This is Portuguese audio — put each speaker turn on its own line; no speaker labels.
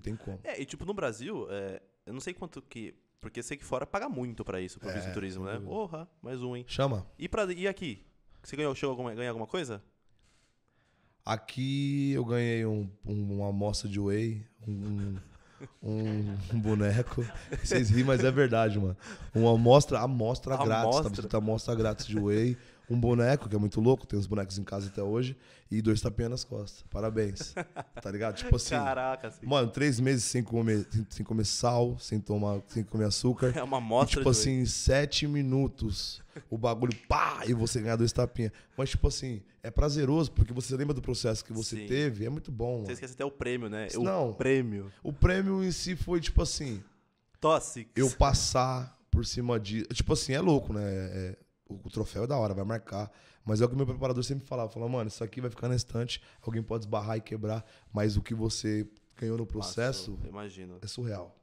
Tem como. É, e tipo, no Brasil, é, eu não sei quanto que. Porque sei que fora paga muito pra isso, pro é, visto turismo, né? Porra, mais um, hein? Chama. E, pra, e aqui? Você ganhou, chegou a ganhar alguma coisa?
Aqui eu ganhei um, um, uma amostra de whey, um, um, um boneco. Vocês riem, mas é verdade, mano. Uma amostra, amostra a grátis. Tá escrito tá, amostra grátis de whey um boneco, que é muito louco, tem uns bonecos em casa até hoje, e dois tapinhas nas costas. Parabéns.
Tá ligado? Tipo assim. Caraca, assim. Mano,
três meses sem comer, sem, sem comer sal, sem tomar, sem comer açúcar. É uma moto. Tipo assim, sete minutos. O bagulho, pá, e você ganha dois tapinhas. Mas, tipo assim, é prazeroso, porque você lembra do processo que você Sim. teve, é muito bom. Mano. Você esquece
até o prêmio, né? O Não, prêmio.
O prêmio em si foi, tipo assim. Tóxico. Eu passar por cima de. Tipo assim, é louco, né? É, é o, o, troféu é da hora, vai marcar. Mas é o que meu preparador sempre falava: falava, mano, isso aqui vai ficar na estante, alguém pode esbarrar e quebrar, mas o que você ganhou no processo. Passou, imagino. É surreal.